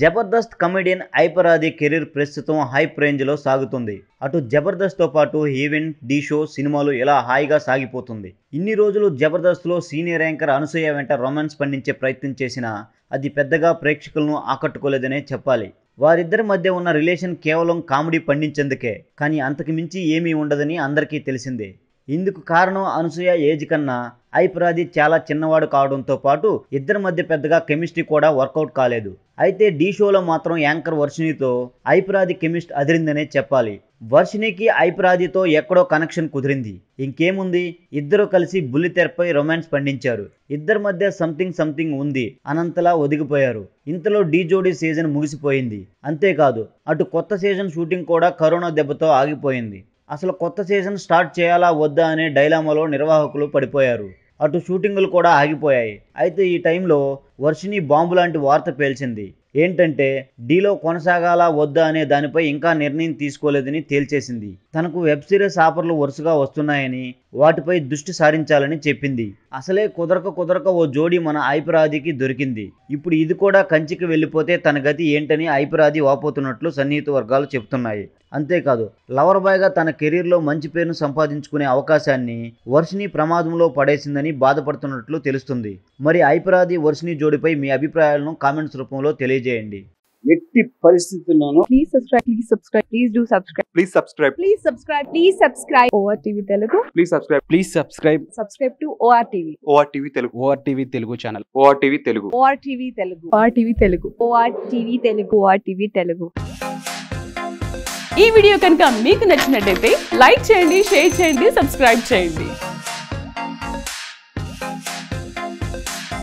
Jabardasth comedian ఐపరాధి career ప్రస్తుతం hype రేంజ్లో సాగుతుంది అటు జబర్దస్త్తో పాటు ఈవెంట్ డి షో సినిమాలు ఇలా హాయిగా సాగిపోతుంది ఇన్ని రోజులు జబర్దస్త్లో సీనియర్ యాంకర్ అనసూయ వెంట రొమాన్స్ పండించే ప్రయత్నం చేసినా అది పెద్దగా ప్రేక్షకులను ఆకట్టుకోలేదనే చెప్పాలి వారిద్దరి మధ్య ఉన్న రిలేషన్ కేవలం కామెడీ పండించేందుకే కానీ అంతకు మించి ఏమీ ఉండదని అందరికీ తెలిసిందే ఇందుకు కారణం అనసూయ ఏజ్ కన్నా ఐపురాది చాలా చిన్నవాడు కావడంతో పాటు ఇద్దరి మధ్య పెద్దగా కెమిస్ట్రీ కూడా వర్కౌట్ కాలేదు అయితే డీ షోలో మాత్రం యాంకర్ వర్షినితో ఐపురాది కెమిస్ట్ అదిరిందనే చెప్పాలి వర్షినికి ఐప్రాదితో ఎక్కడో కనెక్షన్ కుదిరింది ఇంకేముంది ఇద్దరు కలిసి బుల్లితెరపై రొమాన్స్ పండించారు ఇద్దరి మధ్య సంథింగ్ సంథింగ్ ఉంది అనంతలా ఒదిగిపోయారు ఇంతలో డీ జోడీ సీజన్ ముగిసిపోయింది అంతేకాదు అటు కొత్త సీజన్ షూటింగ్ కూడా కరోనా దెబ్బతో ఆగిపోయింది అసలు కొత్త సీజన్ స్టార్ట్ చేయాలా వద్దా అనే డైలామాలో నిర్వాహకులు పడిపోయారు అటు షూటింగులు కూడా ఆగిపోయాయి అయితే ఈ టైంలో వర్షిని బాంబు లాంటి వార్త పేల్చింది ఏంటంటే డీలో కొనసాగాలా వద్దా అనే దానిపై ఇంకా నిర్ణయం తీసుకోలేదని తేల్చేసింది తనకు వెబ్ సిరీస్ ఆఫర్లు వరుసగా వస్తున్నాయని వాటిపై దృష్టి సారించాలని చెప్పింది అసలే కుదరక కుదరక ఓ జోడి మన ఐపరాజికి దొరికింది ఇప్పుడు ఇది కూడా కంచికి వెళ్ళిపోతే తన గతి ఏంటని ఐపరాజి వాపోతున్నట్లు సన్నిహిత వర్గాలు చెబుతున్నాయి అంతేకాదు లవర్ బాయ్గా తన కెరీర్లో మంచి పేరును సంపాదించుకునే అవకాశాన్ని వర్షిని ప్రమాదంలో పడేసిందని బాధపడుతున్నట్లు తెలుస్తుంది మరి ఐపరాజి వర్షిని జోడిపై మీ అభిప్రాయాలను కామెంట్స్ రూపంలో తెలియ తెలియజేయండి ఎట్టి పరిస్థితుల్లోనూ please subscribe please subscribe please do subscribe please subscribe please subscribe please subscribe OR TV Telugu please subscribe please subscribe subscribe to OR TV OR TV Telugu OR TV Telugu channel OR TV Telugu OR TV Telugu OR TV Telugu OR TV Telugu OR TV Telugu ఈ video కనుక మీకు నచ్చినట్లయితే like చేయండి share చేయండి subscribe చేయండి